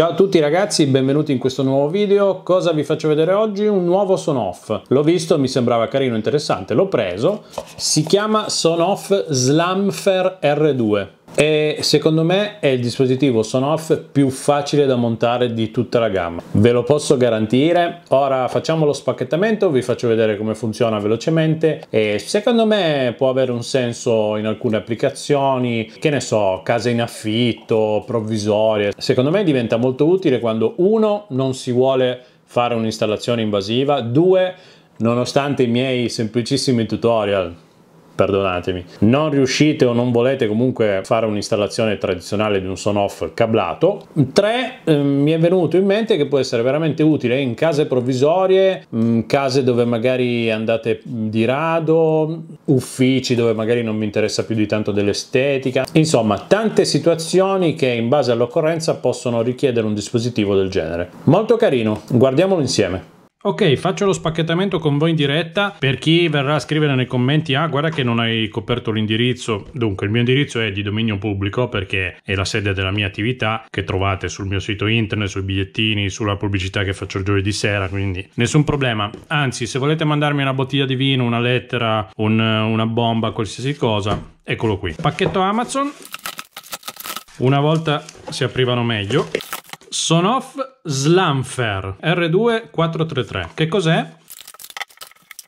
Ciao a tutti ragazzi, benvenuti in questo nuovo video. Cosa vi faccio vedere oggi? Un nuovo Sonoff. L'ho visto, mi sembrava carino, interessante, l'ho preso. Si chiama Sonoff Slamfer R2 e secondo me è il dispositivo son più facile da montare di tutta la gamma ve lo posso garantire ora facciamo lo spacchettamento vi faccio vedere come funziona velocemente e secondo me può avere un senso in alcune applicazioni che ne so case in affitto provvisorie secondo me diventa molto utile quando uno non si vuole fare un'installazione invasiva due nonostante i miei semplicissimi tutorial perdonatemi, non riuscite o non volete comunque fare un'installazione tradizionale di un on-off cablato. 3. Ehm, mi è venuto in mente che può essere veramente utile in case provvisorie, mm, case dove magari andate di rado, uffici dove magari non vi interessa più di tanto dell'estetica, insomma tante situazioni che in base all'occorrenza possono richiedere un dispositivo del genere. Molto carino, guardiamolo insieme. Ok, faccio lo spacchettamento con voi in diretta per chi verrà a scrivere nei commenti ah guarda che non hai coperto l'indirizzo. Dunque, il mio indirizzo è di dominio pubblico perché è la sede della mia attività che trovate sul mio sito internet, sui bigliettini, sulla pubblicità che faccio il giovedì sera, quindi nessun problema. Anzi, se volete mandarmi una bottiglia di vino, una lettera, un, una bomba, qualsiasi cosa, eccolo qui. Pacchetto Amazon. Una volta si aprivano meglio. Sonoff Slamfer R2433. Che cos'è?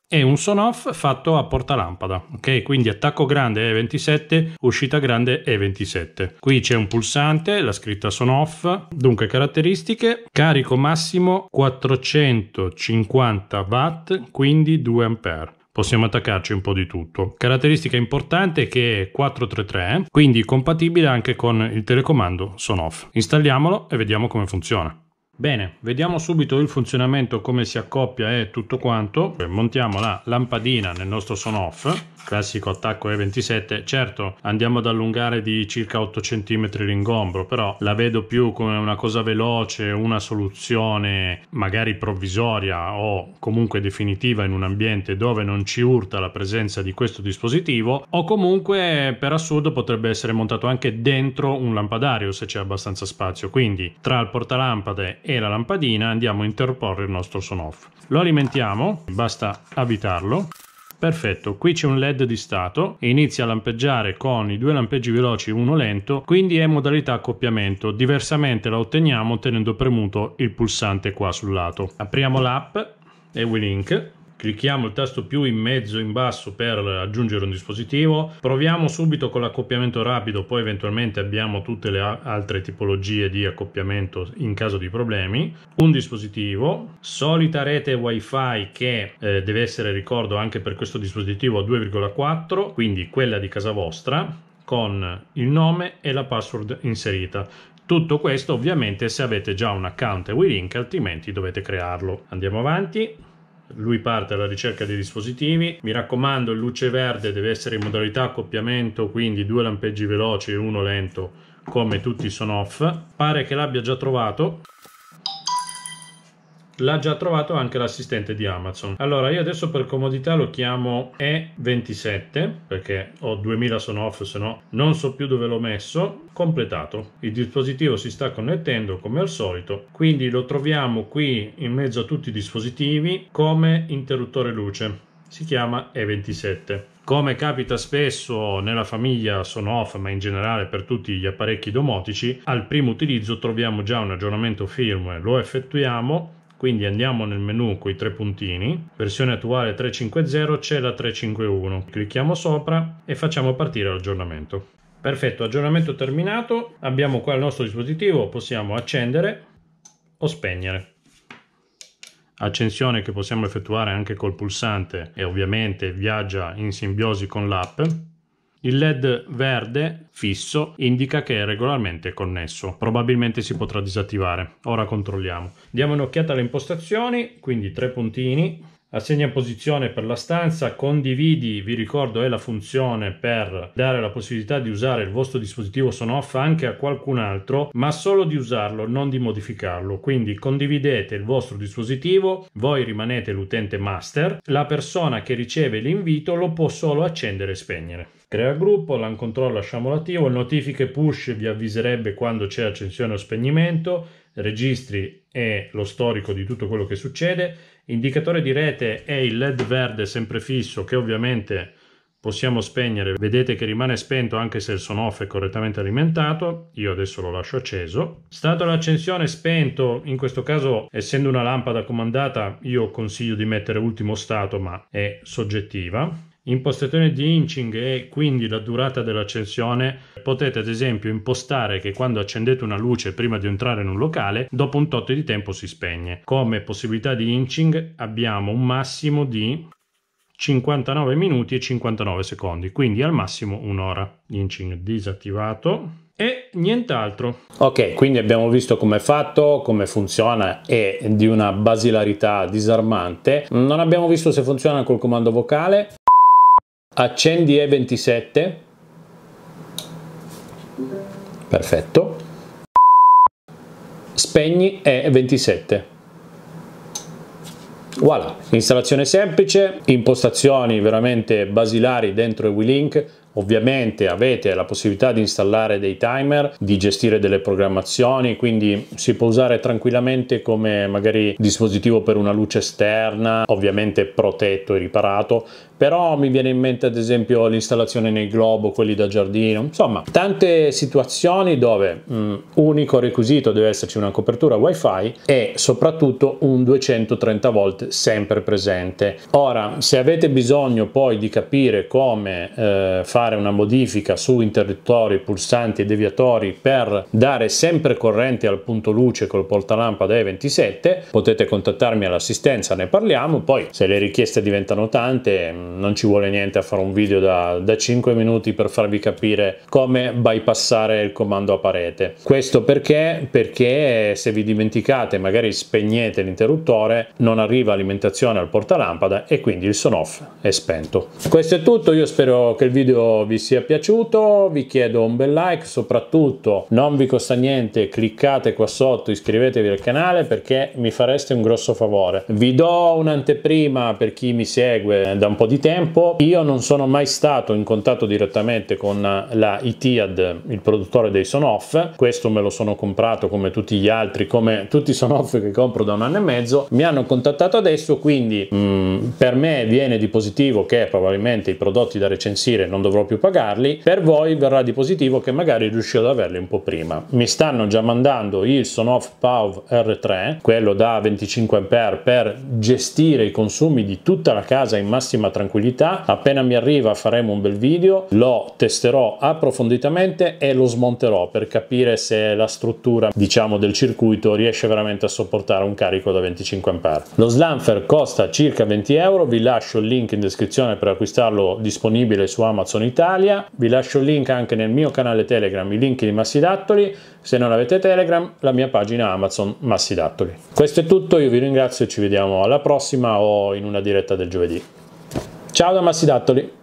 È un Sonoff fatto a porta lampada, ok? Quindi attacco grande E27, uscita grande E27. Qui c'è un pulsante, la scritta Sonoff. Dunque, caratteristiche: carico massimo 450 watt, quindi 2 ampere possiamo attaccarci un po' di tutto. Caratteristica importante è che è 433, quindi compatibile anche con il telecomando on-off. Installiamolo e vediamo come funziona. Bene, vediamo subito il funzionamento, come si accoppia e tutto quanto. Eh, montiamo la lampadina nel nostro Sonoff, classico attacco E27. Certo, andiamo ad allungare di circa 8 cm l'ingombro, però la vedo più come una cosa veloce, una soluzione magari provvisoria o comunque definitiva in un ambiente dove non ci urta la presenza di questo dispositivo o comunque per assurdo potrebbe essere montato anche dentro un lampadario se c'è abbastanza spazio. Quindi tra il portalampade e la lampadina andiamo a interporre il nostro son off. Lo alimentiamo, basta abitarlo. Perfetto, qui c'è un LED di stato e inizia a lampeggiare con i due lampeggi veloci e uno lento, quindi è modalità accoppiamento. Diversamente la otteniamo tenendo premuto il pulsante qua sul lato. Apriamo l'app e WeLink clicchiamo il tasto più in mezzo in basso per aggiungere un dispositivo, proviamo subito con l'accoppiamento rapido, poi eventualmente abbiamo tutte le altre tipologie di accoppiamento in caso di problemi, un dispositivo, solita rete wifi che eh, deve essere ricordo anche per questo dispositivo a 2,4, quindi quella di casa vostra con il nome e la password inserita. Tutto questo ovviamente se avete già un account e WeLink, altrimenti dovete crearlo. Andiamo avanti lui parte alla ricerca dei dispositivi. Mi raccomando, il luce verde deve essere in modalità accoppiamento, quindi due lampeggi veloci e uno lento, come tutti sono off. Pare che l'abbia già trovato l'ha già trovato anche l'assistente di Amazon. Allora io adesso per comodità lo chiamo E27 perché ho 2000 sono off, se no non so più dove l'ho messo. Completato. Il dispositivo si sta connettendo come al solito, quindi lo troviamo qui in mezzo a tutti i dispositivi come interruttore luce. Si chiama E27. Come capita spesso nella famiglia sono off, ma in generale per tutti gli apparecchi domotici, al primo utilizzo troviamo già un aggiornamento firmware, lo effettuiamo quindi andiamo nel menu con i tre puntini, versione attuale 3.5.0 c'è la 3.5.1, clicchiamo sopra e facciamo partire l'aggiornamento. Perfetto, aggiornamento terminato, abbiamo qua il nostro dispositivo, possiamo accendere o spegnere accensione che possiamo effettuare anche col pulsante e ovviamente viaggia in simbiosi con l'app il LED verde fisso indica che è regolarmente connesso, probabilmente si potrà disattivare. Ora controlliamo. Diamo un'occhiata alle impostazioni, quindi tre puntini, assegna posizione per la stanza, condividi, vi ricordo è la funzione per dare la possibilità di usare il vostro dispositivo Sonoff anche a qualcun altro, ma solo di usarlo, non di modificarlo. Quindi condividete il vostro dispositivo, voi rimanete l'utente master, la persona che riceve l'invito lo può solo accendere e spegnere. Crea gruppo, LAN control lasciamolo attivo, notifiche push vi avviserebbe quando c'è accensione o spegnimento, registri è lo storico di tutto quello che succede, indicatore di rete è il LED verde sempre fisso che ovviamente possiamo spegnere, vedete che rimane spento anche se il son off è correttamente alimentato, io adesso lo lascio acceso. Stato l'accensione spento, in questo caso essendo una lampada comandata io consiglio di mettere ultimo stato ma è soggettiva impostazione di inching e quindi la durata dell'accensione potete ad esempio impostare che quando accendete una luce prima di entrare in un locale dopo un tot di tempo si spegne come possibilità di inching abbiamo un massimo di 59 minuti e 59 secondi quindi al massimo un'ora inching disattivato e nient'altro. Ok, quindi abbiamo visto come è fatto, come funziona è di una basilarità disarmante. Non abbiamo visto se funziona col comando vocale, accendi E27 perfetto spegni E27 voilà installazione semplice impostazioni veramente basilari dentro e WeLink Ovviamente avete la possibilità di installare dei timer, di gestire delle programmazioni, quindi si può usare tranquillamente come magari dispositivo per una luce esterna, ovviamente protetto e riparato, però mi viene in mente ad esempio l'installazione nei globo, quelli da giardino, insomma tante situazioni dove mh, mm, unico requisito deve esserci una copertura wifi e soprattutto un 230 volt sempre presente. Ora, se avete bisogno poi di capire come eh, fare fare una modifica su interruttori, pulsanti e deviatori per dare sempre corrente al punto luce col portalampada E27 potete contattarmi all'assistenza ne parliamo poi se le richieste diventano tante mm, non ci vuole niente a fare un video da, da 5 minuti per farvi capire come bypassare il comando a parete questo perché perché se vi dimenticate magari spegnete l'interruttore non arriva alimentazione al portalampada e quindi il on off è spento questo è tutto io spero che il video vi sia piaciuto, vi chiedo un bel like, soprattutto non vi costa niente, cliccate qua sotto, iscrivetevi al canale perché mi fareste un grosso favore. Vi do un'anteprima per chi mi segue da un po' di tempo, io non sono mai stato in contatto direttamente con la Itiad, il produttore dei Sonoff, questo me lo sono comprato come tutti gli altri, come tutti i Sonoff che compro da un anno e mezzo, mi hanno contattato adesso, quindi mh, mm, per me viene di positivo che probabilmente i prodotti da recensire non dovrò dovrò più pagarli, per voi verrà di positivo che magari riuscirò ad averli un po' prima. Mi stanno già mandando il Sonoff PAV R3, quello da 25A per gestire i consumi di tutta la casa in massima tranquillità. Appena mi arriva faremo un bel video, lo testerò approfonditamente e lo smonterò per capire se la struttura diciamo del circuito riesce veramente a sopportare un carico da 25A. Lo slamfer costa circa 20 euro, vi lascio il link in descrizione per acquistarlo disponibile su Amazon Italia Italia, vi lascio il link anche nel mio canale Telegram, i link di Massidattoli, se non avete Telegram la mia pagina Amazon Massidattoli. Questo è tutto, io vi ringrazio e ci vediamo alla prossima o in una diretta del giovedì. Ciao da Massidattoli!